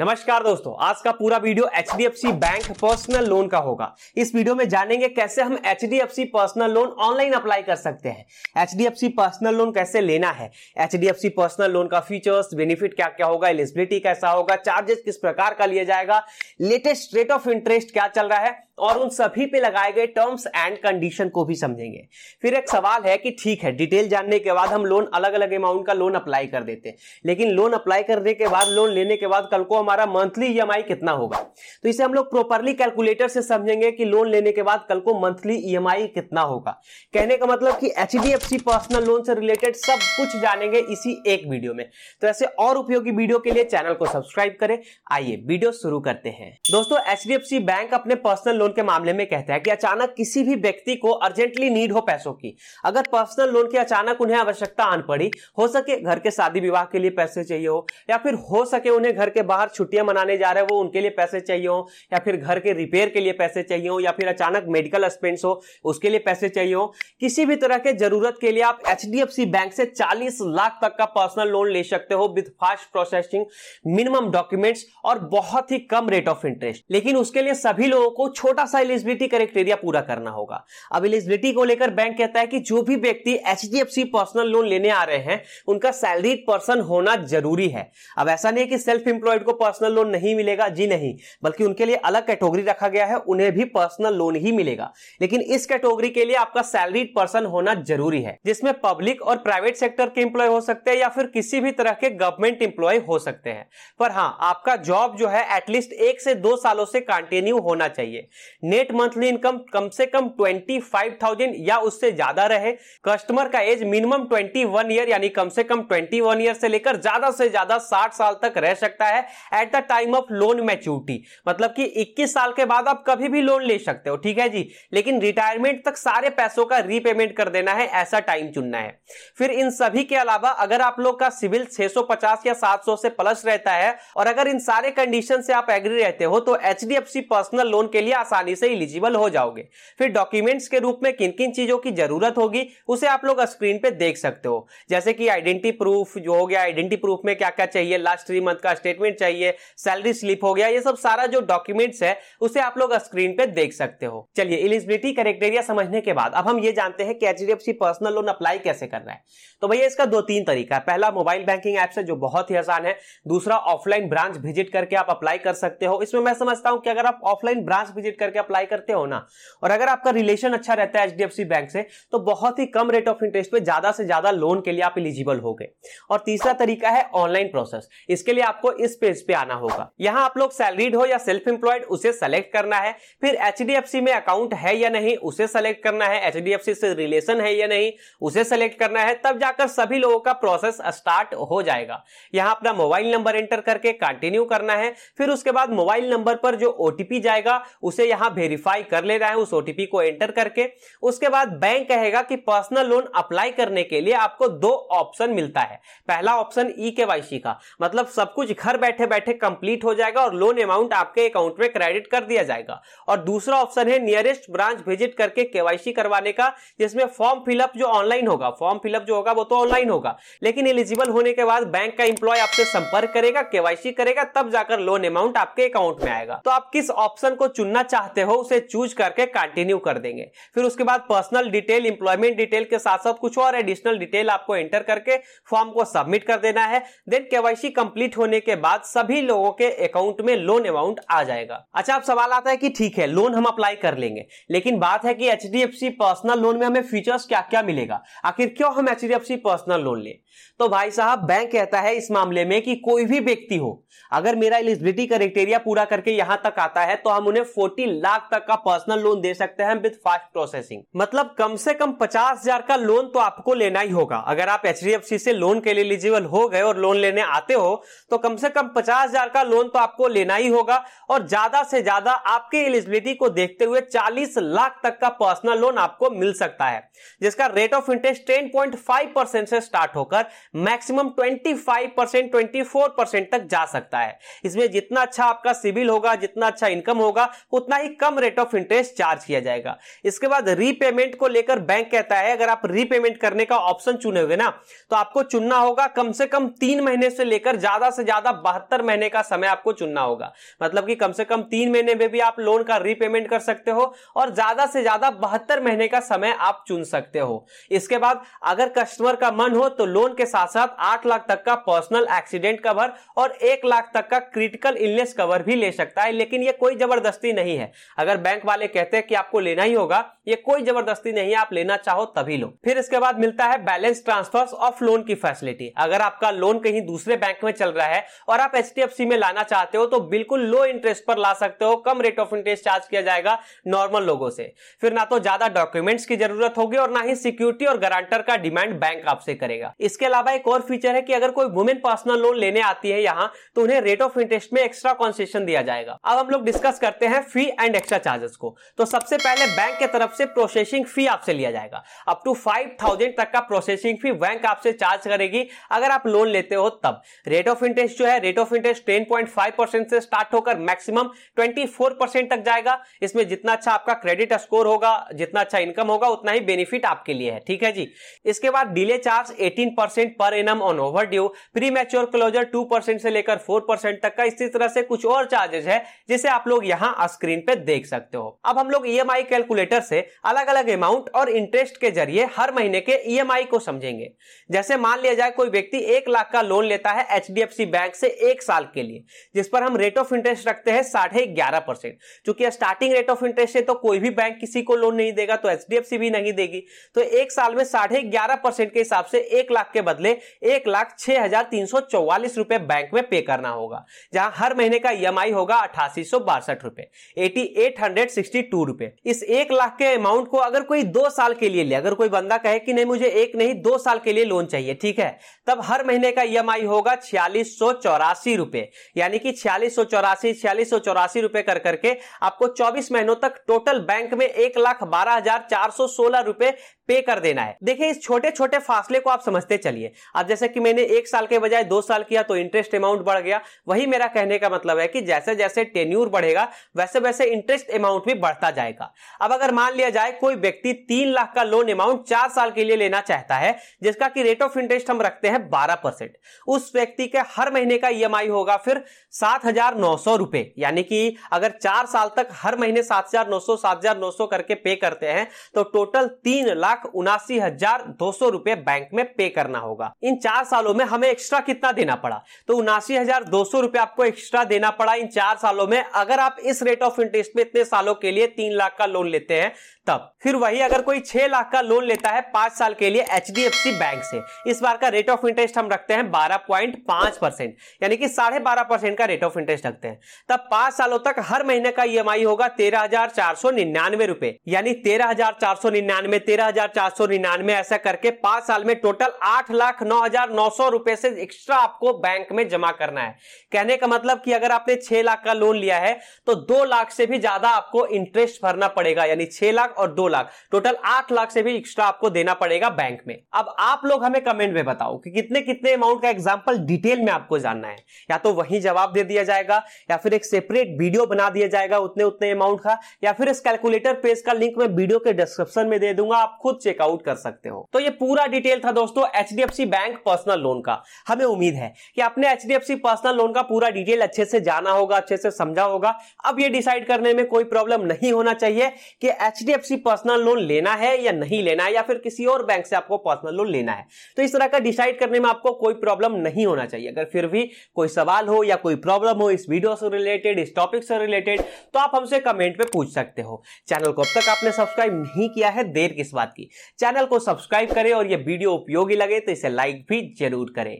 नमस्कार दोस्तों आज का पूरा video H bank personal loan का होगा इस वीडियो में जानेंगे कैसे हम H personal loan online apply कर सकते हैं एच पर्सनल लोन कैसे लेना है एच पर्सनल लोन का फीचर्स बेनिफिट क्या क्या होगा एलिजिबिलिटी कैसा होगा चार्जेस किस प्रकार का लिया जाएगा लेटेस्ट रेट ऑफ इंटरेस्ट क्या चल रहा है और उन सभी पे लगाए गए टर्म्स एंड कंडीशन को भी समझेंगे फिर एक सवाल है कि ठीक है डिटेल जानने के बाद हम लोन अलग अलग अमाउंट का लोन अप्लाई कर देते हैं लेकिन लोन अप्लाई करने के बाद लोन लेने के बाद कल को हमारा मंथली ई e कितना होगा तो इसे हम लोग प्रॉपरली कैलकुलेटर से समझेंगे कि लोन लेने के बाद कल को मंथली ई e कितना होगा कहने का मतलब कि एच पर्सनल लोन से रिलेटेड सब कुछ जानेंगे इसी एक वीडियो में तो ऐसे और उपयोगी वीडियो के लिए चैनल को सब्सक्राइब करें आइए वीडियो शुरू करते हैं दोस्तों एच बैंक अपने पर्सनल लोन लोन के मामले में कहता है कि अचानक किसी भी व्यक्ति को अर्जेंटली नीड हो पैसों की अगर पर्सनल लोन की अचानक उन्हें आवश्यकता आन पड़ी हो सके घर के शादी विवाह के लिए पैसे चाहिए हो या फिर हो सके उन्हें घर के बाहर छुट्टियां मनाने जा रहे हो वो उनके लिए पैसे चाहिए हो या फिर घर के रिपेयर के लिए पैसे चाहिए हो या फिर अचानक मेडिकल एक्सपेंस हो उसके लिए पैसे चाहिए हो किसी भी तरह के जरूरत के लिए आप एच बैंक से चालीस लाख तक का पर्सनल लोन ले सकते हो with fast processing minimum documents और बहुत ही कम रेट ऑफ इंटरेस्ट लेकिन उसके लिए सभी लोगों को छोटा छोटा सा एलिजिबिलिटी क्राइटेरिया पूरा करना होगा अब एलिजिबिलिटी को लेकर बैंक कहता है कि जो भी व्यक्ति एच पर्सनल लोन लेने आ रहे हैं उनका सैलरीड पर्सन होना जरूरी है अब ऐसा नहीं है कि सेल्फ एम्प्लॉयड को पर्सनल लोन नहीं मिलेगा जी नहीं बल्कि उनके लिए अलग कैटेगरी रखा गया है उन्हें भी पर्सनल लोन ही मिलेगा लेकिन इस कैटेगरी के लिए आपका सैलरीड पर्सन होना जरूरी है जिसमें पब्लिक और प्राइवेट सेक्टर के एम्प्लॉय हो सकते हैं या फिर किसी भी तरह के गवर्नमेंट एम्प्लॉय हो सकते हैं पर हाँ आपका जॉब जो है एटलीस्ट एक से दो सालों से कंटिन्यू होना चाहिए नेट मंथली इनकम कम से कम ट्वेंटी फाइव थाउजेंड या उससे ज्यादा रहे कस्टमर का age minimum twenty one year यानी कम से कम ट्वेंटी वन ईयर से लेकर ज्यादा से ज्यादा साठ साल तक रह सकता है at the time of loan maturity मतलब कि इक्कीस साल के बाद आप कभी भी लोन ले सकते हो ठीक है जी लेकिन रिटायरमेंट तक सारे पैसों का रीपेमेंट कर देना है ऐसा टाइम चुनना है फिर इन सभी के अलावा अगर आप लोग का सिविल छह या सात से प्लस रहता है और अगर इन सारे कंडीशन से आप एग्री रहते हो तो एच पर्सनल लोन के लिए आसानी से इलिजिबल हो जाओगे फिर डॉक्यूमेंट्स के रूप में किन किन चीज़ों की ज़रूरत होगी उसे आप लोग स्क्रीन पे देख सकते हो जैसे कि आइडेंटिटी प्रूफ जो हो गया आइडेंटिटी प्रूफ में क्या क्या चाहिए लास्ट थ्री मंथ का स्टेटमेंट चाहिए सैलरी स्लिप हो गया ये सब सारा जो डॉक्यूमेंट्स है उसे आप लोग स्क्रीन पे देख सकते हो चलिए इलिजिबिलिटी क्राइटेरिया समझने के बाद अब हम ये जानते हैं कि एच पर्सनल लोन अप्लाई कैसे कर रहा है तो भैया इसका दो तीन तरीका है पहला मोबाइल बैंकिंग ऐप से जो बहुत ही आसान है दूसरा ऑफलाइन ब्रांच विजिट करके आप अप्लाई कर सकते हो इसमें मैं समझता हूं कि अगर आप ऑफलाइन ब्रांच विजिट करके अप्लाई करते हो ना और अगर आपका रिलेशन अच्छा रहता है एच बैंक से तो बहुत ही कम रेट ऑफ इंटरेस्ट पे ज्यादा से ज्यादा लोन के लिए आप एलिजिबल हो गए और तीसरा तरीका है ऑनलाइन प्रोसेस इसके लिए आपको इस पेज पे आना होगा यहाँ आप लोग सैलरीड हो या सेल्फ एम्प्लॉयड उसे सेलेक्ट करना है फिर एच में अकाउंट है या नहीं उसे सेलेक्ट करना है एच से रिलेशन है या नहीं उसे सेलेक्ट करना है तब जाकर सभी लोगों का प्रोसेस स्टार्ट हो जाएगा यहाँ अपना मोबाइल नंबर एंटर करके कंटिन्यू करना है फिर उसके बाद मोबाइल नंबर पर जो ओटीपी जाएगा उसे यहाँ वेरीफाई कर ले रहा है उस ओटीपी को एंटर करके उसके बाद बैंक कहेगा कि पर्सनल लोन अप्लाई करने के लिए आपको दो ऑप्शन मिलता है पहला ऑप्शन ई के का मतलब सब कुछ घर बैठे बैठे कंप्लीट हो जाएगा और लोन अमाउंट आपके अकाउंट में क्रेडिट कर दिया जाएगा और दूसरा ऑप्शन है नियरेस्ट ब्रांच विजिट करके केवाईसी करवाने का जिसमें फॉर्म फिलअप जो ऑनलाइन होगा फॉर्म फिलअप जो होगा वो तो ऑनलाइन होगा लेकिन एलिजिबल होने के बाद बैंक का इंप्लॉय आपसे संपर्क करेगा केवाईसी करेगा तब जाकर लोन अमाउंट आपके अकाउंट में आएगा तो आप किस ऑप्शन को चुनना चाहते चाहते हो उसे चूज करके कंटिन्यू कर देंगे फिर उसके बाद पर्सनल डिटेल इंप्लॉयमेंट डिटेल के साथ साथ कुछ और एडिशनल डिटेल आपको एंटर करके फॉर्म को सबमिट कर देना है देन केवाईसी कंप्लीट होने के बाद सभी लोगों के अकाउंट में लोन अमाउंट आ जाएगा अच्छा अब सवाल आता है कि ठीक है लोन हम अप्लाई कर लेंगे लेकिन बात है कि एच पर्सनल लोन में हमें फीचर्स क्या क्या मिलेगा आखिर क्यों हम एच पर्सनल लोन ले तो भाई साहब बैंक कहता है इस मामले में कि कोई भी व्यक्ति हो अगर मेरा एलिजिबिलिटी क्राइटेरिया पूरा करके यहां तक आता है तो हम उन्हें फोर्टी तीन लाख तक का पर्सनल लोन दे सकते हैं विद फास्ट प्रोसेसिंग मतलब कम से कम पचास हजार का लोन तो आपको लेना ही होगा अगर आप एच से लोन के लिए एलिजिबल हो गए और लोन लेने आते हो तो कम से कम पचास हजार का लोन तो आपको लेना ही होगा और ज्यादा से ज्यादा आपकी एलिजिबिलिटी को देखते हुए चालीस लाख तक का पर्सनल लोन आपको मिल सकता है जिसका rate of interest ten point five percent से स्टार्ट होकर maximum twenty five percent twenty four percent तक जा सकता है इसमें जितना अच्छा आपका सिविल होगा जितना अच्छा इनकम होगा उतना ही कम रेट ऑफ इंटरेस्ट चार्ज किया जाएगा इसके बाद रीपेमेंट को लेकर बैंक कहता है अगर आप रीपेमेंट करने का ऑप्शन चुने हुए ना तो आपको चुनना होगा कम से कम तीन महीने से लेकर ज्यादा से ज्यादा बहत्तर महीने का समय आपको चुनना होगा मतलब कि कम से कम तीन महीने में भी आप लोन का रीपेमेंट कर सकते हो और ज्यादा से ज्यादा बहत्तर महीने का समय आप चुन सकते हो इसके बाद अगर कस्टमर का मन हो तो लोन के साथ साथ आठ लाख तक का पर्सनल एक्सीडेंट कवर और एक लाख तक का क्रिटिकल इलनेस कवर भी ले सकता है लेकिन यह कोई जबरदस्ती नहीं है है अगर बैंक वाले कहते हैं कि आपको लेना ही होगा ये कोई जबरदस्ती नहीं है आप लेना चाहो तभी लो फिर इसके बाद मिलता है बैलेंस ट्रांसफर ऑफ लोन की फैसिलिटी अगर आपका लोन कहीं दूसरे बैंक में चल रहा है और आप एच में लाना चाहते हो तो बिल्कुल लो इंटरेस्ट पर ला सकते हो कम रेट ऑफ इंटरेस्ट चार्ज किया जाएगा नॉर्मल लोगों से फिर ना तो ज्यादा डॉक्यूमेंट्स की जरूरत होगी और ना ही सिक्योरिटी और गारंटर का डिमांड बैंक आपसे करेगा इसके अलावा एक और फीचर है कि अगर कोई वुमेन पर्सनल लोन लेने आती है यहाँ तो उन्हें रेट ऑफ इंटरेस्ट में एक्स्ट्रा कॉन्सेशन दिया जाएगा अब हम लोग डिस्कस करते हैं फी एंड एक्स्ट्रा चार्जेस को तो सबसे पहले बैंक के तरफ से प्रोसेसिंग फी आपसे लिया जाएगा अप टू फाइव थाउजेंड तक का प्रोसेसिंग फी बैंक आपसे चार्ज करेगी अगर आप लोन लेते हो तब रेट ऑफ इंटरेस्ट जो है rate of interest ten point five percent से स्टार्ट होकर मैक्सिमम ट्वेंटी फोर परसेंट तक जाएगा इसमें जितना अच्छा आपका क्रेडिट स्कोर होगा जितना अच्छा इनकम होगा उतना ही बेनिफिट आपके लिए है ठीक है जी इसके बाद delay charge eighteen percent per annum on overdue premature closure two percent से लेकर फोर परसेंट तक का इसी तरह से कुछ और चार्जेस है जिसे आप लोग यहां स्क्रीन स्क्रीन पे देख सकते हो अब हम लोग ई e कैलकुलेटर से अलग अलग अमाउंट और इंटरेस्ट के जरिए हर महीने के ई e को समझेंगे जैसे मान लिया जाए कोई व्यक्ति एक लाख का लोन लेता है एच बैंक से एक साल के लिए जिस पर हम रेट ऑफ इंटरेस्ट रखते हैं साढ़े ग्यारह परसेंट चूंकि स्टार्टिंग रेट ऑफ इंटरेस्ट है तो कोई भी बैंक किसी को लोन नहीं देगा तो एच भी नहीं देगी तो एक साल में साढ़े ग्यारह परसेंट के हिसाब से एक लाख के बदले एक लाख छह हजार तीन सौ चौवालीस रुपए बैंक में पे करना होगा जहां हर महीने का ई e होगा अठासी सौ बासठ रुपए eighty eight hundred sixty two रूपए इस एक लाख के अमाउंट को अगर कोई दो साल के लिए ले अगर कोई बंदा कहे कि नहीं मुझे एक नहीं दो साल के लिए लोन चाहिए ठीक है तब हर महीने का ई e होगा छियालीस सौ चौरासी रूपए यानी कि छियालीस सौ चौरासी छियालीस सौ चौरासी रूपए कर करके आपको चौबीस महीनों तक टोटल बैंक में एक लाख बारह हजार चार सौ सोलह रूपए पे कर देना है देखिए इस छोटे छोटे फासले को आप समझते चलिए अब जैसे कि मैंने एक साल के बजाय दो साल किया तो इंटरेस्ट अमाउंट बढ़ गया वही मेरा कहने का मतलब है कि जैसे जैसे टेन्यूर बढ़ेगा वैसे वैसे से इंटरेस्ट अमाउंट भी बढ़ता जाएगा अब अगर मान लिया जाए कोई व्यक्ति तीन लाख का लोन अमाउंट चार साल के लिए लेना चाहता है जिसका कि रेट ऑफ इंटरेस्ट हम रखते हैं बारह परसेंट उस व्यक्ति के हर महीने का ई e होगा फिर सात हजार नौ सौ रुपए यानी कि अगर चार साल तक हर महीने सात हजार नौ सौ सात हजार नौ सौ करके पे करते हैं तो टोटल तीन लाख उनासी हजार दो सौ रुपए बैंक में पे करना होगा इन चार सालों में हमें एक्स्ट्रा कितना देना पड़ा तो उनासी हजार दो सौ रुपए आपको एक्स्ट्रा देना पड़ा इन चार सालों में अगर आप इस रेट ऑफ इंटरेस्ट में इतने सालों के लिए तीन लाख का लोन लेते हैं तब फिर वही अगर कोई छह लाख का लोन लेता है पांच साल के लिए एच बैंक से इस बार का रेट ऑफ इंटरेस्ट हम रखते हैं बारह पॉइंट पांच परसेंट यानी कि साढ़े बारह परसेंट का रेट ऑफ इंटरेस्ट रखते हैं तब पांच सालों तक हर महीने का ई e होगा तेरह हजार चार सौ निन्यानवे रुपए यानी तेरह हजार चार सौ निन्यानवे तेरह हजार चार सौ निन्यानवे ऐसा करके पांच साल में टोटल आठ लाख नौ हजार नौ सौ रुपए से एक्स्ट्रा आपको बैंक में जमा करना है कहने का मतलब कि अगर आपने छह लाख का लोन लिया है तो दो लाख से भी ज्यादा आपको इंटरेस्ट भरना पड़ेगा यानी छह लाख और दो लाख टोटल आठ लाख से भी एक्स्ट्रा आपको देना पड़ेगा बैंक में अब आप लोग हमें कमेंट में बताओ कि कितने कितने अमाउंट का एग्जाम्पल डिटेल में आपको जानना है या तो वही जवाब दे दिया जाएगा या फिर एक सेपरेट वीडियो बना दिया जाएगा उतने उतने अमाउंट का या फिर इस कैलकुलेटर पेज का लिंक मैं वीडियो के डिस्क्रिप्शन में दे दूंगा आप खुद चेकआउट कर सकते हो तो ये पूरा डिटेल था दोस्तों एच बैंक पर्सनल लोन का हमें उम्मीद है कि आपने एच पर्सनल लोन का पूरा डिटेल अच्छे से जाना होगा अच्छे से समझा होगा अब ये डिसाइड करने में कोई प्रॉब्लम नहीं होना चाहिए कि एच पर्सनल लोन लेना है या नहीं लेना है या फिर किसी और बैंक से आपको पर्सनल लोन लेना है तो इस तरह का डिसाइड करने में आपको कोई प्रॉब्लम नहीं होना चाहिए अगर फिर भी कोई सवाल हो या कोई प्रॉब्लम हो इस वीडियो से रिलेटेड इस टॉपिक से रिलेटेड तो आप हमसे कमेंट में पूछ सकते हो चैनल को अब तक आपने सब्सक्राइब नहीं किया है देर किस बात की चैनल को सब्सक्राइब करें और यह वीडियो उपयोगी लगे तो इसे लाइक भी जरूर करें